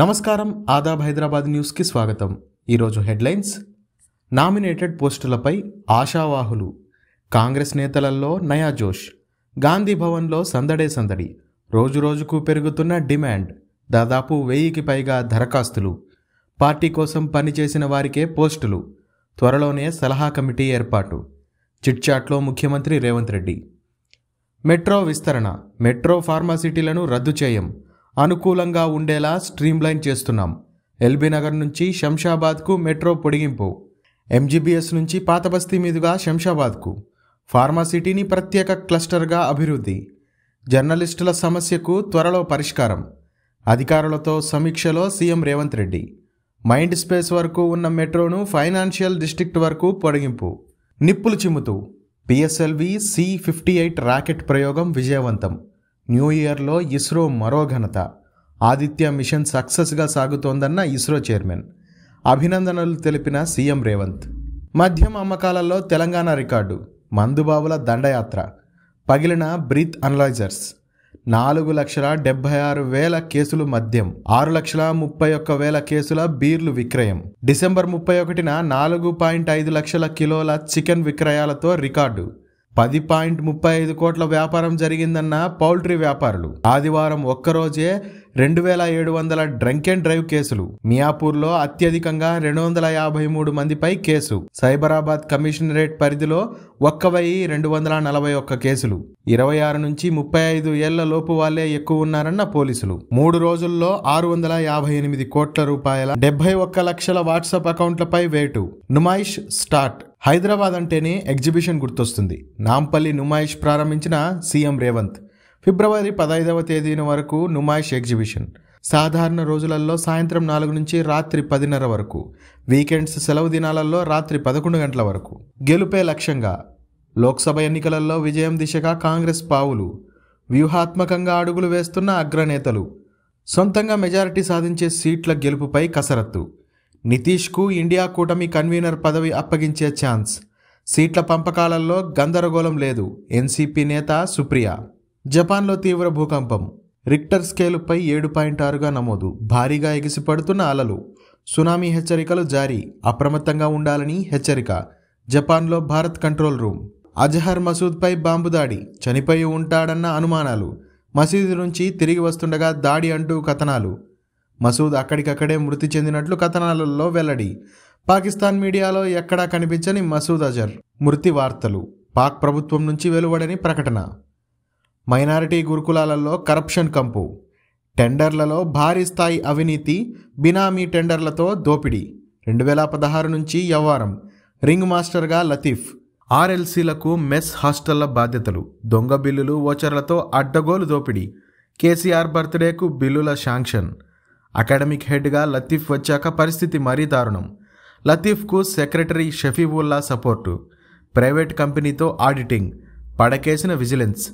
నమస్కారం ఆదాబ్ హైదరాబాద్ న్యూస్కి స్వాగతం ఈరోజు హెడ్లైన్స్ నామినేటెడ్ పోస్టులపై ఆశావాహులు కాంగ్రెస్ నేతలలో నయా జోష్ గాంధీ భవన్లో సందడే సందడి రోజురోజుకు పెరుగుతున్న డిమాండ్ దాదాపు వెయ్యికి పైగా దరఖాస్తులు పార్టీ కోసం పనిచేసిన వారికే పోస్టులు త్వరలోనే సలహా కమిటీ ఏర్పాటు చిట్చాట్లో ముఖ్యమంత్రి రేవంత్ రెడ్డి మెట్రో విస్తరణ మెట్రో ఫార్మాసిటీలను రద్దు చేయం అనుకూలంగా ఉండేలా స్ట్రీమ్లైన్ చేస్తున్నాం ఎల్బీ నగర్ నుంచి శంషాబాద్కు మెట్రో పొడిగింపు ఎంజీబీఎస్ నుంచి పాతబస్తీ మీదుగా శంషాబాద్కు ఫార్మాసిటీని ప్రత్యేక క్లస్టర్గా అభివృద్ధి జర్నలిస్టుల సమస్యకు త్వరలో పరిష్కారం అధికారులతో సమీక్షలో CM Revanth Reddy mind space వరకు ఉన్న మెట్రోను ఫైనాన్షియల్ డిస్ట్రిక్ట్ వరకు పొడిగింపు నిప్పులు చిమ్ముతూ PSLV C fifty eight rocket ప్రయోగం విజయవంతం న్యూ ఇయర్లో ఇస్రో మరో ఘనత ఆదిత్య మిషన్ సక్సెస్గా సాగుతోందన్న ఇస్రో చైర్మన్ అభినందనలు తెలిపిన సీఎం రేవంత్ మద్యం అమ్మకాలలో తెలంగాణ రికార్డు మందుబాబుల దండయాత్ర పగిలిన బ్రీత్ అనలైజర్స్ నాలుగు లక్షల డెబ్బై ఆరు వేల కేసులు మద్యం ఆరు లక్షల ముప్పై ఒక్క వేల కేసుల బీర్లు విక్రయం డిసెంబర్ ముప్పై ఒకటిన నాలుగు పాయింట్ ఐదు లక్షల కిలోల చికెన్ విక్రయాలతో రికార్డు పది పాయింట్ ముప్పై ఐదు కోట్ల వ్యాపారం జరిగిందన్న పౌల్ట్రీ వ్యాపారులు ఆదివారం ఒక్కరోజే రెండు వేల ఏడు వందల డ్రంక్ అండ్ డ్రైవ్ కేసులు మియాపూర్లో అత్యధికంగా రెండు వందల యాభై మూడు మందిపై కేసు సైబరాబాద్ కమిషనరేట్ పరిధిలో ఒక్క వెయ్యి రెండు వందల నలభై ఒక్క కేసులు ఇరవై ఆరు నుంచి ముప్పై ఐదు ఏళ్ల లోపు వాళ్లే ఎక్కువ ఉన్నారన్న పోలీసులు మూడు రోజుల్లో ఆరు వందల యాభై ఎనిమిది కోట్ల రూపాయల డెబ్బై ఒక్క లక్షల వాట్సాప్ అకౌంట్లపై వేటు నుమాయిష్ స్టార్ట్ హైదరాబాద్ అంటేనే ఎగ్జిబిషన్ గుర్తొస్తుంది నాంపల్లి నుమాయిష్ ప్రారంభించిన సీఎం రేవంత్ ఫిబ్రవరి పదహైదవ తేదీన వరకు నుమాయిష్ ఎగ్జిబిషన్ సాధారణ రోజులలో సాయంత్రం నాలుగు నుంచి రాత్రి పదిన్నర వరకు వీకెండ్స్ సెలవు దినాలలో రాత్రి పదకొండు గంటల వరకు గెలుపే లక్ష్యంగా లోక్సభ ఎన్నికలలో విజయం దిశగా కాంగ్రెస్ పావులు వ్యూహాత్మకంగా అడుగులు వేస్తున్న అగ్రనేతలు సొంతంగా మెజారిటీ సాధించే సీట్ల గెలుపుపై కసరత్తు నితీష్కు ఇండియా కూటమి కన్వీనర్ పదవి అప్పగించే ఛాన్స్ సీట్ల పంపకాలలో గందరగోళం లేదు ఎన్సీపీ నేత సుప్రియ జపాన్లో తీవ్ర భూకంపం రిక్టర్ స్కేలుపై ఏడు పాయింట్ ఆరుగా నమోదు భారీగా ఎగిసిపడుతున్న అలలు సునామీ హెచ్చరికలు జారీ అప్రమత్తంగా ఉండాలని హెచ్చరిక జపాన్లో భారత్ కంట్రోల్ రూమ్ అజహర్ మసూద్పై బాంబు దాడి చనిపోయి ఉంటాడన్న అనుమానాలు మసీదు నుంచి తిరిగి వస్తుండగా దాడి అంటూ కథనాలు మసూద్ అక్కడికక్కడే మృతి చెందినట్లు కథనాలలో వెల్లడి పాకిస్తాన్ మీడియాలో ఎక్కడా కనిపించని మసూద్ అజర్ మృతి వార్తలు పాక్ ప్రభుత్వం నుంచి వెలువడని ప్రకటన మైనారిటీ గురుకులాలలో కరప్షన్ కంపు టెండర్లలో భారీ స్థాయి అవినీతి బినామీ టెండర్లతో దోపిడీ రెండు వేల పదహారు నుంచి యవ్వారం రింగ్ మాస్టర్గా లతీఫ్ ఆర్ఎల్సీలకు మెస్ హాస్టళ్ల బాధ్యతలు దొంగ బిల్లులు ఓచర్లతో అడ్డగోలు దోపిడీ కేసీఆర్ బర్త్డేకు బిల్లుల శాంక్షన్ అకాడమిక్ హెడ్గా లతీఫ్ వచ్చాక పరిస్థితి మరీ దారుణం లతీఫ్కు సెక్రటరీ షఫీవుల్లా సపోర్టు ప్రైవేట్ కంపెనీతో ఆడిటింగ్ పడకేసిన విజిలెన్స్